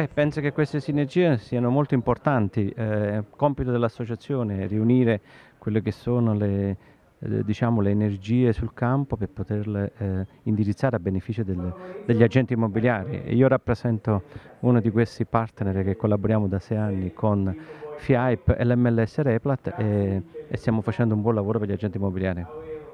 Eh, penso che queste sinergie siano molto importanti, eh, compito dell'associazione è riunire quelle che sono le, eh, diciamo, le energie sul campo per poterle eh, indirizzare a beneficio del, degli agenti immobiliari. io rappresento uno di questi partner che collaboriamo da sei anni con FIAIP e l'MLS Replat e, eh, e stiamo facendo un buon lavoro per gli agenti immobiliari.